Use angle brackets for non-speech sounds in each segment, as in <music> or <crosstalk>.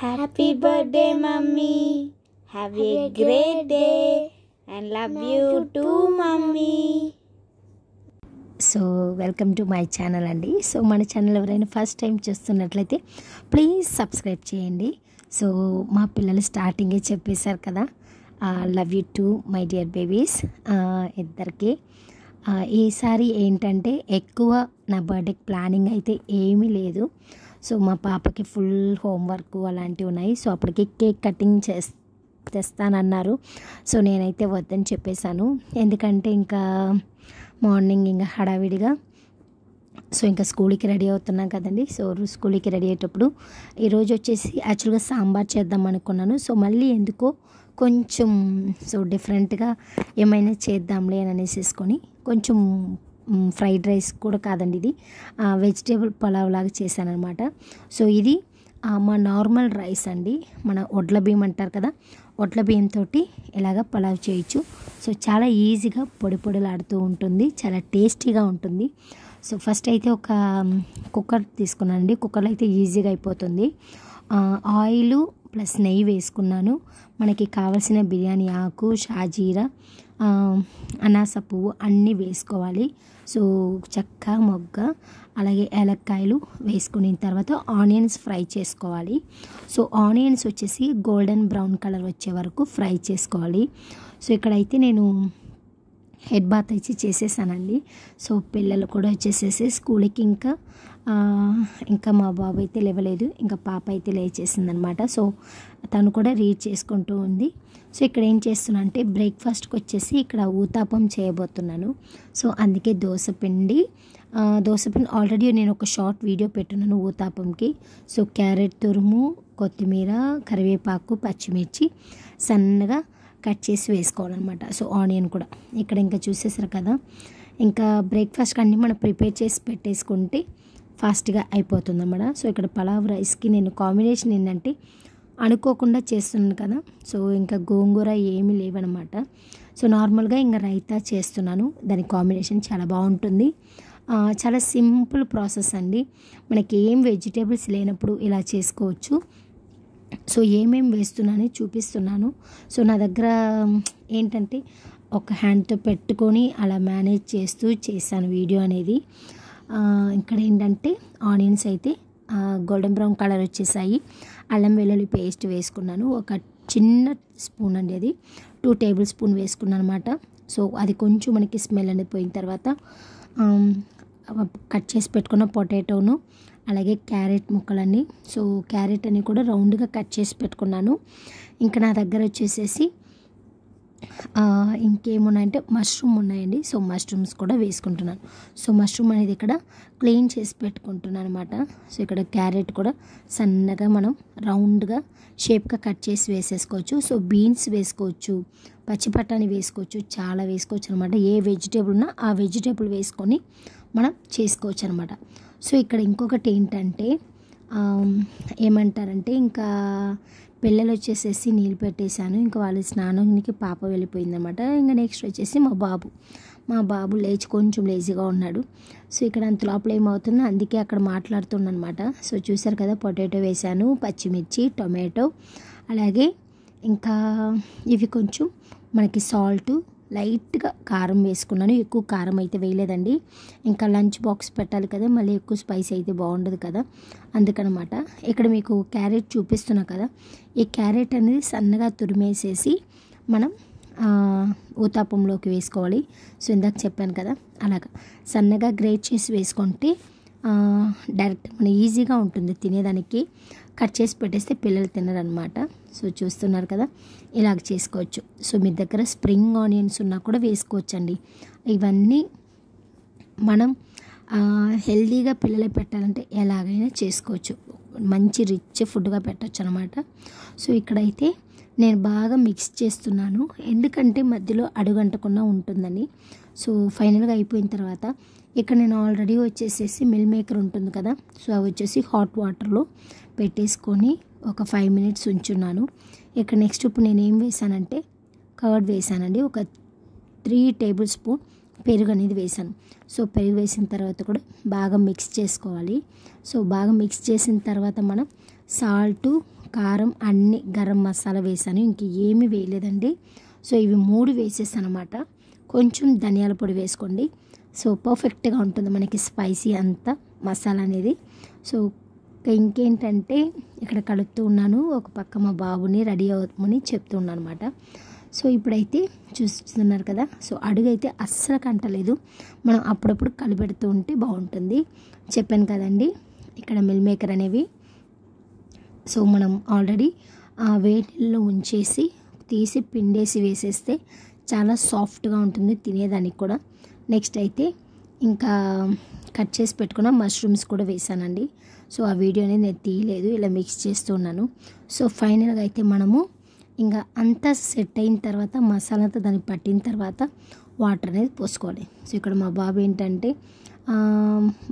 Happy birthday mummy have a great day and love you too mummy so welcome to my channel అండి so మన channel ఎవరైనా first time చూస్తున్నట్లయితే please subscribe చేయండి so మా పిల్లలు స్టార్టింగే చెప్పేశారు కదా love you too my dear babies ఇద్దరికి ఈసారి ఏంటంటే ఎక్కువ నా బర్త్డేకి ప్లానింగ్ అయితే ఏమీ లేదు సో మా పాపకి ఫుల్ హోంవర్క్ అలాంటివి ఉన్నాయి సో అప్పటికి కేక్ కటింగ్ చేస్ తెస్తానన్నారు సో నేనైతే వద్దని చెప్పేశాను ఎందుకంటే ఇంకా మార్నింగ్ ఇంకా హడావిడిగా సో ఇంకా స్కూల్కి రెడీ అవుతున్నాం కదండి సో స్కూల్కి రెడీ అయ్యేటప్పుడు ఈరోజు వచ్చేసి యాక్చువల్గా సాంబార్ చేద్దాం అనుకున్నాను సో మళ్ళీ ఎందుకో కొంచెం సో డిఫరెంట్గా ఏమైనా చేద్దాంలే అని అనేసేసుకొని కొంచెం ఫ్రైడ్ రైస్ కూడా కాదండి ఇది వెజిటేబుల్ పలావ్ లాగా చేశాను అనమాట సో ఇది మా నార్మల్ రైస్ అండి మన వడ్ల బియ్యం అంటారు కదా వడ్ల బియ్యంతో ఇలాగ పలావ్ చేయొచ్చు సో చాలా ఈజీగా పొడి పొడిలాడుతూ ఉంటుంది చాలా టేస్టీగా ఉంటుంది సో ఫస్ట్ అయితే ఒక కుక్కర్ తీసుకున్నానండి కుక్కర్లో అయితే ఈజీగా అయిపోతుంది ఆయిల్ ప్లస్ నెయ్యి వేసుకున్నాను మనకి కావలసిన బిర్యానీ ఆకు షాజీరా అనాస పువ్వు అన్నీ వేసుకోవాలి సో చెక్క మొగ్గ అలాగే ఏలక్కాయలు వేసుకున్న తర్వాత ఆనియన్స్ ఫ్రై చేసుకోవాలి సో ఆనియన్స్ వచ్చేసి గోల్డెన్ బ్రౌన్ కలర్ వచ్చే వరకు ఫ్రై చేసుకోవాలి సో ఇక్కడైతే నేను హెడ్ బాత్ ఇచ్చి చేసేసానండి సో పిల్లలు కూడా వచ్చేసేసి స్కూల్కి ఇంకా ఇంకా మా బాబు అయితే లేవలేదు ఇంకా పాప అయితే లేచేసింది అనమాట సో తను కూడా రీడ్ చేసుకుంటూ ఉంది సో ఇక్కడ ఏం చేస్తున్నా అంటే బ్రేక్ఫాస్ట్కి వచ్చేసి ఇక్కడ ఊతాపం చేయబోతున్నాను సో అందుకే దోశ పిండి దోశ పిండి ఆల్రెడీ నేను ఒక షార్ట్ వీడియో పెట్టున్నాను ఊతాపంకి సో క్యారెట్ తురుము కొత్తిమీర కరివేపాకు పచ్చిమిర్చి సన్నగా కట్ చేసి వేసుకోవాలన్నమాట సో ఆనియన్ కూడా ఇక్కడ ఇంకా చూసేసారు కదా ఇంకా బ్రేక్ఫాస్ట్ అన్నీ మనం ప్రిపేర్ చేసి పెట్టేసుకుంటే ఫాస్ట్గా అయిపోతుంది అన్నమాట సో ఇక్కడ పలావ్ రైస్కి నేను కాంబినేషన్ ఏంటంటే అనుకోకుండా చేస్తున్నాను కదా సో ఇంకా గోంగూర ఏమీ లేవనమాట సో నార్మల్గా ఇంకా రైతా చేస్తున్నాను దాని కాంబినేషన్ చాలా బాగుంటుంది చాలా సింపుల్ ప్రాసెస్ అండి మనకి ఏం వెజిటేబుల్స్ లేనప్పుడు ఇలా చేసుకోవచ్చు సో ఏమేమి వేస్తున్నానని చూపిస్తున్నాను సో నా దగ్గర ఏంటంటే ఒక హ్యాండ్తో పెట్టుకొని అలా మేనేజ్ చేస్తూ చేశాను వీడియో అనేది ఇక్కడ ఏంటంటే ఆనియన్స్ అయితే గోల్డెన్ బ్రౌన్ కలర్ వచ్చేసాయి అల్లం వెల్లుల్లి పేస్ట్ వేసుకున్నాను ఒక చిన్న స్పూన్ అండి అది టూ టేబుల్ స్పూన్ వేసుకున్నాను అనమాట సో అది కొంచెం మనకి స్మెల్ అనేది పోయిన తర్వాత కట్ చేసి పెట్టుకున్న పొటాటోను అలాగే క్యారెట్ ముక్కలన్నీ సో క్యారెట్ అని కూడా రౌండ్గా కట్ చేసి పెట్టుకున్నాను ఇంకా నా దగ్గర వచ్చేసేసి ఇంకేమున్నాయంటే మష్రూమ్ ఉన్నాయండి సో మష్రూమ్స్ కూడా వేసుకుంటున్నాను సో మష్రూమ్ అనేది ఇక్కడ క్లీన్ చేసి పెట్టుకుంటున్నాను అనమాట సో ఇక్కడ క్యారెట్ కూడా సన్నగా మనం రౌండ్గా షేప్గా కట్ చేసి వేసేసుకోవచ్చు సో బీన్స్ వేసుకోవచ్చు పచ్చి పట్టాని వేసుకోవచ్చు చాలా వేసుకోవచ్చు అనమాట ఏ వెజిటేబుల్ ఉన్నా ఆ వెజిటేబుల్ వేసుకొని మనం చేసుకోవచ్చు అనమాట సో ఇక్కడ ఇంకొకటి ఏంటంటే ఏమంటారంటే ఇంకా పిల్లలు వచ్చేసేసి నీళ్ళు పెట్టేశాను ఇంకా వాళ్ళు స్నానానికి పాప వెళ్ళిపోయిందనమాట ఇంకా నెక్స్ట్ వచ్చేసి మా బాబు మా బాబు లేచి కొంచెం లేజీగా ఉన్నాడు సో ఇక్కడ అంత లోపల ఏమవుతుందో అందుకే అక్కడ మాట్లాడుతుండనమాట సో చూసారు కదా పొటాటో వేశాను పచ్చిమిర్చి టొమాటో అలాగే ఇంకా ఇవి కొంచెం మనకి సాల్టు లైట్గా కారం వేసుకున్నాను ఎక్కువ కారం అయితే వేయలేదండి ఇంకా లంచ్ బాక్స్ పెట్టాలి కదా మళ్ళీ ఎక్కువ స్పైస్ అయితే బాగుండదు కదా అందుకనమాట ఇక్కడ మీకు క్యారెట్ చూపిస్తున్నా కదా ఈ క్యారెట్ అనేది సన్నగా తురిమేసేసి మనం ఊతాపంలోకి వేసుకోవాలి సో ఇందాక చెప్పాను కదా అలాగా సన్నగా గ్రేట్ చేసి వేసుకుంటే డైరెక్ట్ మన ఈజీగా ఉంటుంది తినేదానికి కట్ చేసి పెట్టేస్తే పిల్లలు తినరనమాట సో చూస్తున్నారు కదా ఇలాగ చేసుకోవచ్చు సో మీ దగ్గర స్ప్రింగ్ ఆనియన్స్ ఉన్నా కూడా వేసుకోవచ్చండి ఇవన్నీ మనం హెల్దీగా పిల్లలకి పెట్టాలంటే ఎలాగైనా చేసుకోవచ్చు మంచి రిచ్ ఫుడ్గా పెట్టచ్చు అనమాట సో ఇక్కడైతే నేను బాగా మిక్స్ చేస్తున్నాను ఎందుకంటే మధ్యలో అడుగంటకుండా ఉంటుందని సో ఫైనల్గా అయిపోయిన తర్వాత ఇక్కడ నేను ఆల్రెడీ వచ్చేసేసి మిల్ మేకర్ ఉంటుంది కదా సో అవి వచ్చేసి హాట్ వాటర్లో పెట్టేసుకొని ఒక ఫైవ్ మినిట్స్ ఉంచున్నాను ఇక్కడ నెక్స్ట్ ఇప్పుడు నేను ఏం వేసానంటే కర్డ్ వేసానండి ఒక త్రీ టేబుల్ స్పూన్ పెరుగు అనేది వేసాను సో పెరుగు వేసిన తర్వాత కూడా బాగా మిక్స్ చేసుకోవాలి సో బాగా మిక్స్ చేసిన తర్వాత మనం సాల్టు కారం అన్ని గరం మసాలా వేసాను ఇంక ఏమీ వేయలేదండి సో ఇవి మూడు వేసేసాను అనమాట కొంచెం ధనియాల పొడి వేసుకోండి సో పర్ఫెక్ట్గా ఉంటుంది మనకి స్పైసీ అంతా మసాలా అనేది సో ఇంకేంటంటే ఇక్కడ కలుపుతూ ఉన్నాను ఒక పక్క మా బాబుని రెడీ అవుతామని చెప్తూ ఉన్నాను అనమాట సో ఇప్పుడైతే చూస్తున్నారు కదా సో అడుగు అయితే అస్సలు కంటలేదు మనం అప్పుడప్పుడు కలిపెడుతూ ఉంటే బాగుంటుంది చెప్పాను కదండి ఇక్కడ మిల్ మేకర్ అనేవి సో మనం ఆల్రెడీ ఆ వేటిల్లో ఉంచేసి తీసి పిండేసి వేసేస్తే చాలా సాఫ్ట్గా ఉంటుంది తినేదానికి కూడా నెక్స్ట్ అయితే ఇంకా కట్ చేసి పెట్టుకున్న మష్రూమ్స్ కూడా వేసానండి సో ఆ వీడియో అనేది నేను తీయలేదు ఇలా మిక్స్ చేస్తున్నాను సో ఫైనల్గా అయితే మనము ఇంకా అంతా సెట్ అయిన తర్వాత మసాలా అంతా దానికి పట్టిన తర్వాత వాటర్ అనేది పోసుకోవాలి సో ఇక్కడ మా బాబు ఏంటంటే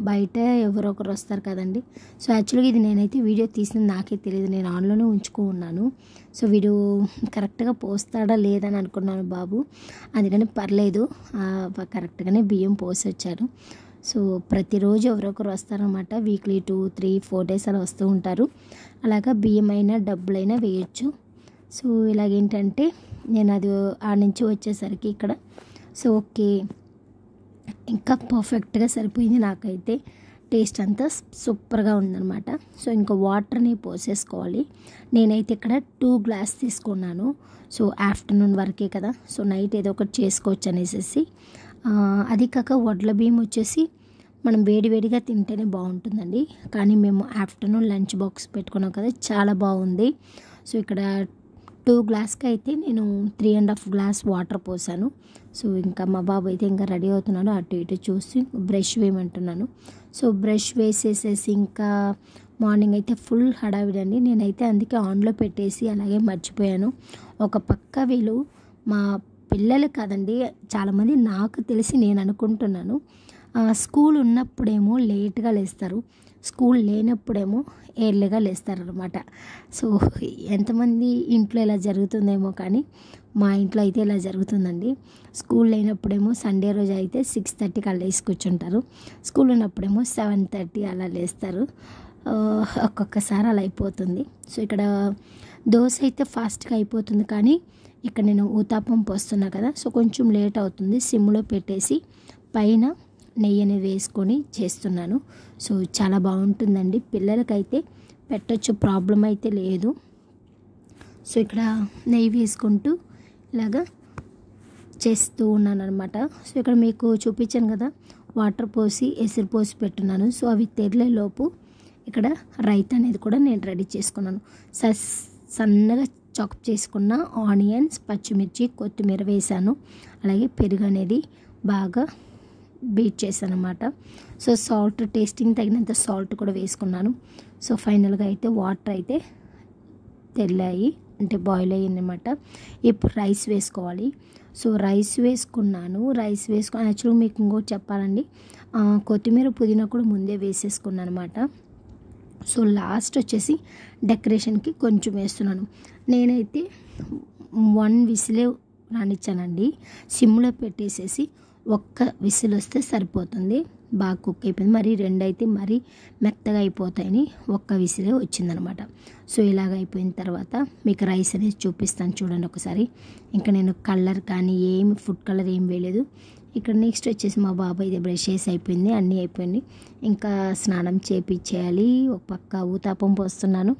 బయట ఎవరో ఒకరు వస్తారు కదండి సో యాక్చువల్గా ఇది నేనైతే వీడియో తీసింది నాకే తెలియదు నేను ఆన్లోనే ఉంచుకో ఉన్నాను సో వీడు కరెక్ట్గా పోస్తాడా లేదని అనుకున్నాను బాబు అందుకని పర్లేదు కరెక్ట్గానే బియ్యం పోసి వచ్చారు సో ప్రతిరోజు ఎవరొకరు వస్తారనమాట weekly two three four days అలా వస్తూ ఉంటారు అలాగా బియ్యం అయినా డబ్బులైనా వేయచ్చు సో ఇలాగేంటంటే నేను అది ఆ నుంచి వచ్చేసరికి ఇక్కడ సో ఓకే ఇంకా పర్ఫెక్ట్గా సరిపోయింది నాకైతే టేస్ట్ అంతా సూపర్గా ఉందనమాట సో ఇంకా వాటర్ని పోసేసుకోవాలి నేనైతే ఇక్కడ టూ గ్లాస్ తీసుకున్నాను సో ఆఫ్టర్నూన్ వరకే కదా సో నైట్ ఏదో ఒకటి చేసుకోవచ్చు అనేసి అది కాక వడ్ల బియ్యం వచ్చేసి మనం వేడివేడిగా తింటేనే బాగుంటుందండి కానీ మేము ఆఫ్టర్నూన్ లంచ్ బాక్స్ పెట్టుకున్నాం కదా చాలా బాగుంది సో ఇక్కడ టూ గ్లాస్కి అయితే నేను three and half glass water పోసాను సో ఇంకా మా బాబు అయితే ఇంకా రెడీ అవుతున్నాను అటు ఇటు చూసి బ్రష్ వేయమంటున్నాను సో బ్రష్ వేసేసేసి ఇంకా మార్నింగ్ అయితే ఫుల్ హడావిడండి నేనైతే అందుకే ఆన్లో పెట్టేసి అలాగే మర్చిపోయాను ఒక పక్క వీళ్ళు మా పిల్లలు కాదండి చాలామంది నాకు తెలిసి నేను అనుకుంటున్నాను స్కూల్ ఉన్నప్పుడేమో లేట్గా లేస్తారు స్కూల్ లేనప్పుడేమో ఎర్లీగా లేస్తారనమాట సో ఎంతమంది ఇంట్లో ఇలా జరుగుతుందేమో కానీ మా ఇంట్లో అయితే ఇలా జరుగుతుందండి స్కూల్ లేనప్పుడేమో సండే రోజు అయితే సిక్స్ థర్టీకి అలా లేసి కూర్చుంటారు స్కూల్ ఉన్నప్పుడేమో సెవెన్ థర్టీ అలా లేస్తారు ఒక్కొక్కసారి అలా అయిపోతుంది సో ఇక్కడ దోశ అయితే ఫాస్ట్గా అయిపోతుంది కానీ ఇక్కడ నేను ఊతాపం పోస్తున్నా కదా సో కొంచెం లేట్ అవుతుంది సిమ్లో పెట్టేసి పైన నెయ్యిని వేసుకొని చేస్తున్నాను సో చాలా బాగుంటుందండి పిల్లలకైతే పెట్టచ్చు ప్రాబ్లం అయితే లేదు సో ఇక్కడ నెయ్యి వేసుకుంటూ ఇలాగా చేస్తూ ఉన్నాను అనమాట సో ఇక్కడ మీకు చూపించాను కదా వాటర్ పోసి ఎసురు పోసి పెట్టున్నాను సో అవి తెరలేలోపు ఇక్కడ రైత అనేది కూడా నేను రెడీ చేసుకున్నాను సస్ సన్నగా చాప్ చేసుకున్న ఆనియన్స్ పచ్చిమిర్చి కొత్తిమీర వేసాను అలాగే పెరుగు అనేది బాగా బీట్ చేశాను అనమాట సో సాల్ట్ టేస్టింగ్ తగినంత సాల్ట్ కూడా వేసుకున్నాను సో ఫైనల్గా అయితే వాటర్ అయితే తెల్లాయి అంటే బాయిల్ అయ్యిందనమాట ఇప్పుడు రైస్ వేసుకోవాలి సో రైస్ వేసుకున్నాను రైస్ వేసుకొని యాక్చువల్గా మీకు ఇంకో చెప్పాలండి కొత్తిమీర పుదీనా కూడా ముందే వేసేసుకున్నాను అనమాట సో లాస్ట్ వచ్చేసి డెకరేషన్కి కొంచెం వేస్తున్నాను నేనైతే వన్ విసిలే రానిచ్చానండి సిమ్లో పెట్టేసేసి ఒక్క విసిల్ వస్తే సరిపోతుంది బాగా కుక్ అయిపోయింది మరి రెండు అయితే మరీ మెత్తగా అయిపోతాయని ఒక్క విసిలే వచ్చిందనమాట సో ఇలాగ అయిపోయిన తర్వాత మీకు రైస్ అనేది చూపిస్తాను చూడండి ఒకసారి ఇంకా నేను కలర్ కానీ ఏమి ఫుడ్ కలర్ ఏం వేయలేదు ఇక్కడ నెక్స్ట్ వచ్చేసి మా బాబాయ్ ఇది బ్రషెస్ అయిపోయింది అన్నీ అయిపోయింది ఇంకా స్నానం చేపించేయాలి ఒక పక్క ఊతాపం పోస్తున్నాను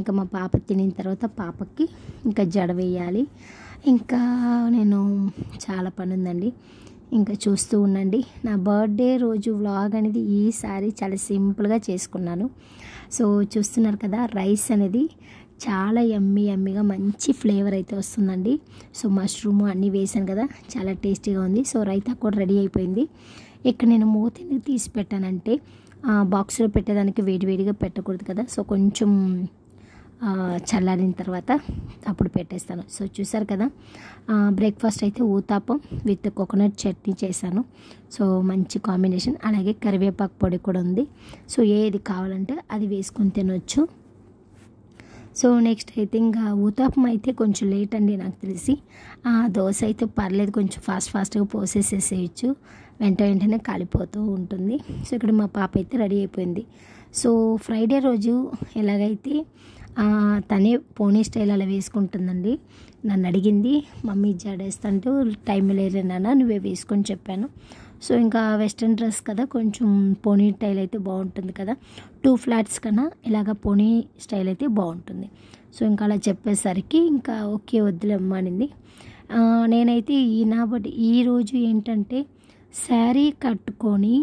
ఇంకా మా పాప తినిన తర్వాత పాపకి ఇంకా జడ వేయాలి ఇంకా నేను చాలా పని ఉందండి ఇంకా చూస్తూ ఉండండి నా బర్త్డే రోజు వ్లాగ్ అనేది ఈసారి చాలా సింపుల్గా చేసుకున్నాను సో చూస్తున్నారు కదా రైస్ అనేది చాలా ఎమ్మి ఎమ్మిగా మంచి ఫ్లేవర్ అయితే వస్తుందండి సో మష్రూమ్ అన్నీ వేసాను కదా చాలా టేస్టీగా ఉంది సో రైతా కూడా రెడీ అయిపోయింది ఇక్కడ నేను మూత తీసి పెట్టానంటే బాక్స్లో పెట్టేదానికి వేడివేడిగా పెట్టకూడదు కదా సో కొంచెం చల్లారిన తర్వాత అప్పుడు పెట్టేస్తాను సో చూసారు కదా బ్రేక్ఫాస్ట్ అయితే ఊతాపం విత్ కోకోనట్ చట్నీ చేశాను సో మంచి కాంబినేషన్ అలాగే కరివేపాకు పొడి కూడా ఉంది సో ఏది కావాలంటే అది వేసుకొని తినొచ్చు సో నెక్స్ట్ అయితే ఇంకా ఊతాపం అయితే కొంచెం లేట్ అండి నాకు తెలిసి ఆ దోశ అయితే పర్లేదు కొంచెం ఫాస్ట్ ఫాస్ట్గా పోసేసేసేయచ్చు వెంట వెంటనే కాలిపోతూ ఉంటుంది సో ఇక్కడ మా పాప అయితే రెడీ అయిపోయింది సో ఫ్రైడే రోజు ఎలాగైతే తనే పోనీ స్టైల్ అలా వేసుకుంటుందండి నన్ను అడిగింది మమ్మీ జడేస్తంటూ టైం లేరేనా నువ్వే వేసుకొని చెప్పాను సో ఇంకా వెస్ట్రన్ డ్రెస్ కదా కొంచెం పోనీ స్టైల్ అయితే బాగుంటుంది కదా టూ ఫ్లాట్స్ కన్నా ఇలాగ పోనీ స్టైల్ అయితే బాగుంటుంది సో ఇంకా అలా చెప్పేసరికి ఇంకా ఓకే వద్దులేమ్మా అనింది నేనైతే ఈ నా బట్ ఈరోజు ఏంటంటే శారీ కట్టుకొని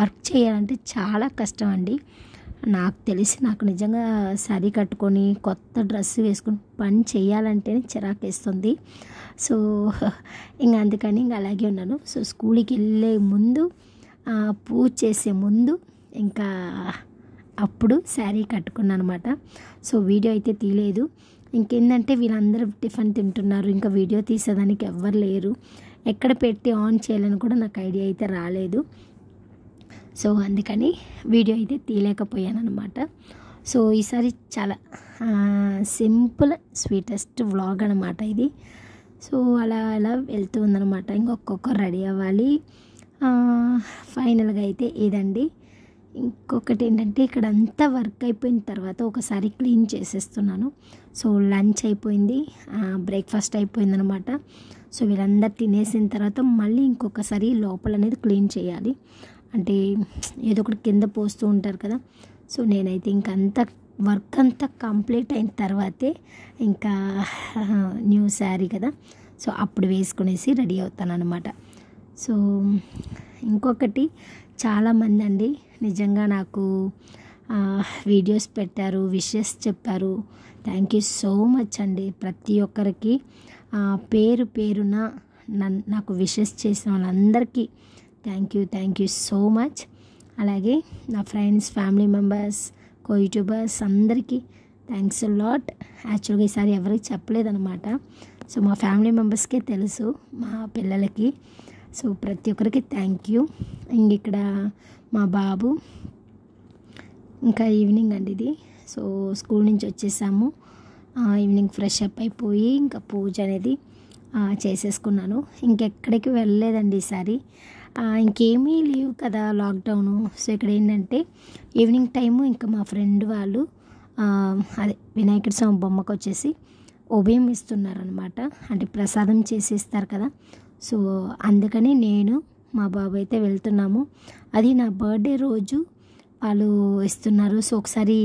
వర్క్ చేయాలంటే చాలా కష్టం అండి నాకు తెలిసి నాకు నిజంగా శారీ కట్టుకొని కొత్త డ్రెస్ వేసుకుని పని చేయాలంటేనే చిరాకు వేస్తుంది సో ఇంకా అందుకని ఇంకా అలాగే ఉన్నాను సో స్కూల్కి వెళ్ళే ముందు పూజ చేసే ముందు ఇంకా అప్పుడు శారీ కట్టుకున్నాను అనమాట సో వీడియో అయితే తీయలేదు ఇంకేంటంటే వీళ్ళందరూ టిఫిన్ తింటున్నారు ఇంకా వీడియో తీసేదానికి ఎవ్వరు లేరు ఎక్కడ పెట్టి ఆన్ చేయాలని కూడా నాకు ఐడియా అయితే రాలేదు సో అందుకని వీడియో అయితే తీయలేకపోయాను అనమాట సో ఈసారి చాలా సింపుల్ స్వీటెస్ట్ వ్లాగ్ అనమాట ఇది సో అలా అలా వెళ్తూ ఉందనమాట ఇంకొక్కొక్క రెడీ అవ్వాలి ఫైనల్గా అయితే ఇదండి ఇంకొకటి ఏంటంటే ఇక్కడ అంతా వర్క్ అయిపోయిన తర్వాత ఒకసారి క్లీన్ చేసేస్తున్నాను సో లంచ్ అయిపోయింది బ్రేక్ఫాస్ట్ అయిపోయింది అనమాట సో వీళ్ళందరూ తినేసిన తర్వాత మళ్ళీ ఇంకొకసారి లోపల అనేది క్లీన్ చేయాలి అంటే ఏదో ఒకటి కింద పోస్తూ ఉంటారు కదా సో నేనైతే ఇంకంత వర్క్ అంతా కంప్లీట్ అయిన తర్వాతే ఇంకా <laughs> న్యూ శారీ కదా సో అప్పుడు వేసుకునేసి రెడీ అవుతాను అనమాట సో ఇంకొకటి చాలామంది అండి నిజంగా నాకు వీడియోస్ పెట్టారు విషెస్ చెప్పారు థ్యాంక్ యూ సో మచ్ అండి ప్రతి ఒక్కరికి పేరు పేరున నన్ నాకు విషెస్ చేసిన వాళ్ళందరికీ thank you thank you so much అలాగే నా friends family members co YouTubers అందరికీ థ్యాంక్స్ లాట్ యాక్చువల్గా ఈసారి ఎవరికి చెప్పలేదనమాట సో మా ఫ్యామిలీ మెంబర్స్కే తెలుసు మా పిల్లలకి సో ప్రతి ఒక్కరికి థ్యాంక్ యూ ఇంక ఇక్కడ మా బాబు ఇంకా ఈవినింగ్ అండి ఇది సో స్కూల్ నుంచి వచ్చేసాము ఈవినింగ్ ఫ్రెష్ అప్ అయిపోయి ఇంకా పూజ అనేది చేసేసుకున్నాను ఇంకెక్కడికి వెళ్ళలేదండి ఈసారి ఇంకేమీ లేవు కదా లాక్డౌను సో ఇక్కడ ఏంటంటే ఈవినింగ్ టైము ఇంకా మా ఫ్రెండ్ వాళ్ళు అదే వినాయకుడి స్వామి బొమ్మకు వచ్చేసి ఉభయం ఇస్తున్నారనమాట అంటే ప్రసాదం చేసి ఇస్తారు కదా సో అందుకని నేను మా బాబు అయితే వెళ్తున్నాము అది నా బర్త్డే రోజు వాళ్ళు ఇస్తున్నారు సో ఒకసారి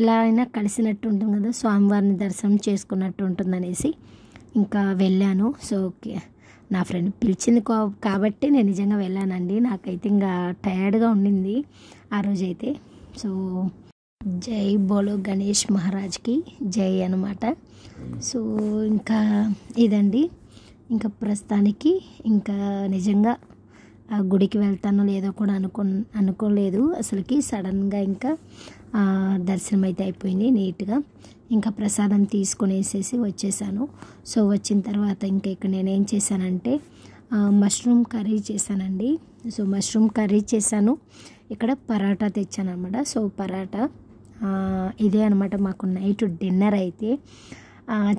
ఇలా అయినా కలిసినట్టు ఉంటుంది కదా స్వామివారిని దర్శనం చేసుకున్నట్టు ఉంటుందనేసి ఇంకా వెళ్ళాను సో ఓకే నా ఫ్రెండ్ పిలిచింది కాబట్టి నేను నిజంగా వెళ్ళానండి నాకైతే ఇంకా టయర్డ్గా ఉండింది ఆ రోజైతే సో జై బోలో గణేష్ మహారాజ్కి జై అనమాట సో ఇంకా ఇదండి ఇంకా ప్రస్తుతానికి ఇంకా నిజంగా ఆ గుడికి వెళ్తానో లేదో కూడా అనుకో అనుకోలేదు అసలుకి సడన్గా ఇంకా దర్శనం అయితే అయిపోయింది నీట్గా ఇంకా ప్రసాదం తీసుకునేసేసి వచ్చేసాను సో వచ్చిన తర్వాత ఇంకా ఇక్కడ నేనేం చేశానంటే మష్రూమ్ కర్రీ చేశానండి సో మష్రూమ్ కర్రీ చేశాను ఇక్కడ పరాటా తెచ్చాను అనమాట సో పరాటా ఇదే అనమాట మాకు నైట్ డిన్నర్ అయితే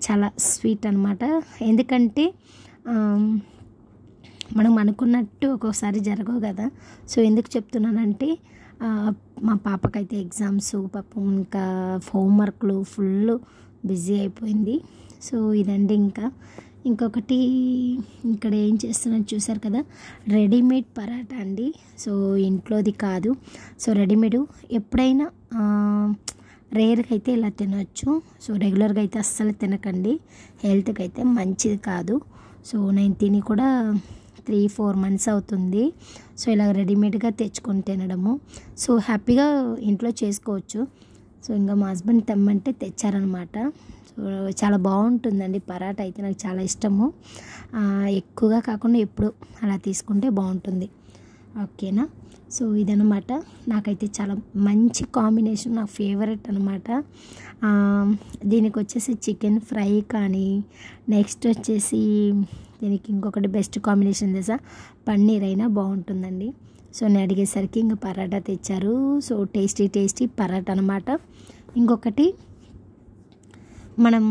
చాలా స్వీట్ అనమాట ఎందుకంటే మనం అనుకున్నట్టు ఒక్కోసారి జరగవు కదా సో ఎందుకు చెప్తున్నానంటే మా పాపకైతే ఎగ్జామ్స్ పాపం ఇంకా హోంవర్క్లు ఫుల్ బిజీ అయిపోయింది సో ఇదండి ఇంకా ఇంకొకటి ఇక్కడ ఏం చేస్తున్నది చూసారు కదా రెడీమేడ్ పరాటా అండి సో ఇంట్లోది కాదు సో రెడీమేడ్ ఎప్పుడైనా రేర్గా అయితే ఇలా తినొచ్చు సో రెగ్యులర్గా అయితే అస్సలు తినకండి హెల్త్కి అయితే మంచిది కాదు సో నేను తిని కూడా త్రీ ఫోర్ మంత్స్ అవుతుంది సో ఇలా రెడీమేడ్గా తెచ్చుకొని తినడము సో హ్యాపీగా ఇంట్లో చేసుకోవచ్చు సో ఇంకా మా హస్బెండ్ తెమ్మంటే తెచ్చారనమాట సో చాలా బాగుంటుందండి పరాట అయితే నాకు చాలా ఇష్టము ఎక్కువగా కాకుండా ఎప్పుడు అలా తీసుకుంటే బాగుంటుంది ఓకేనా సో ఇదనమాట నాకైతే చాలా మంచి కాంబినేషన్ నా ఫేవరెట్ అనమాట దీనికి వచ్చేసి చికెన్ ఫ్రై కానీ నెక్స్ట్ వచ్చేసి దీనికి ఇంకొకటి బెస్ట్ కాంబినేషన్ తెసా పన్నీర్ అయినా బాగుంటుందండి సో నేను అడిగేసరికి ఇంకా పరాటా తెచ్చారు సో టేస్టీ టేస్టీ పరాటా అనమాట ఇంకొకటి మనం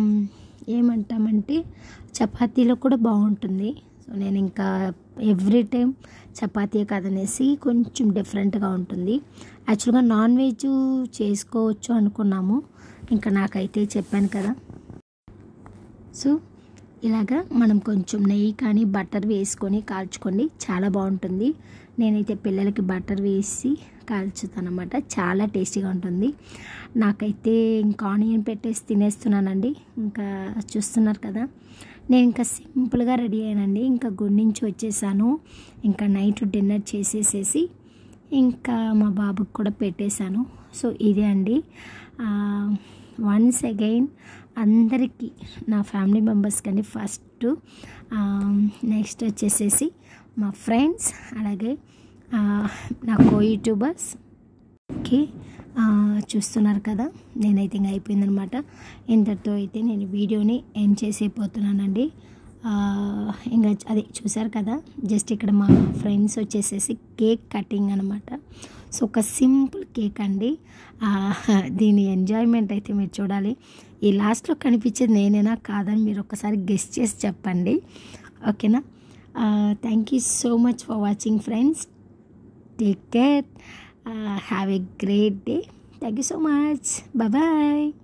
ఏమంటామంటే చపాతీలో కూడా బాగుంటుంది సో నేను ఇంకా ఎవ్రీ టైం చపాతీయే కాదనేసి కొంచెం డిఫరెంట్గా ఉంటుంది యాక్చువల్గా నాన్ వెజ్ చేసుకోవచ్చు అనుకున్నాము ఇంకా నాకైతే చెప్పాను కదా సో ఇలాగా మనం కొంచెం నెయ్యి కానీ బటర్ వేసుకొని కాల్చుకోండి చాలా బాగుంటుంది నేనైతే పిల్లలకి బటర్ వేసి కాల్చుతాను అనమాట చాలా టేస్టీగా ఉంటుంది నాకైతే ఇంకా ఆనియన్ పెట్టేసి తినేస్తున్నానండి ఇంకా చూస్తున్నారు కదా నేను ఇంకా సింపుల్గా రెడీ అయ్యానండి ఇంకా గుడి నుంచి వచ్చేసాను ఇంకా నైట్ డిన్నర్ చేసేసేసి ఇంకా మా బాబుకి కూడా పెట్టేశాను సో ఇదే అండి వన్స్ అగైన్ అందరికీ నా ఫ్యామిలీ మెంబర్స్ కానీ ఫస్ట్ నెక్స్ట్ వచ్చేసేసి మా ఫ్రెండ్స్ అలాగే నా కో యూట్యూబర్స్కి చూస్తున్నారు కదా నేనైతే ఇంకా అయిపోయిందనమాట ఇంతటితో అయితే నేను వీడియోని ఎండ్ చేసేపోతున్నానండి ఇంకా అదే చూసారు కదా జస్ట్ ఇక్కడ మా ఫ్రెండ్స్ వచ్చేసేసి కేక్ కటింగ్ అనమాట సో ఒక సింపుల్ కేక్ అండి దీని ఎంజాయ్మెంట్ అయితే మీరు చూడాలి ఈ లాస్ట్లో కనిపించేది నేనేనా కాదని మీరు ఒకసారి గెస్ట్ చేసి చెప్పండి ఓకేనా thank you so much for watching friends take care Uh, have a great day. Thank you so much. Bye bye.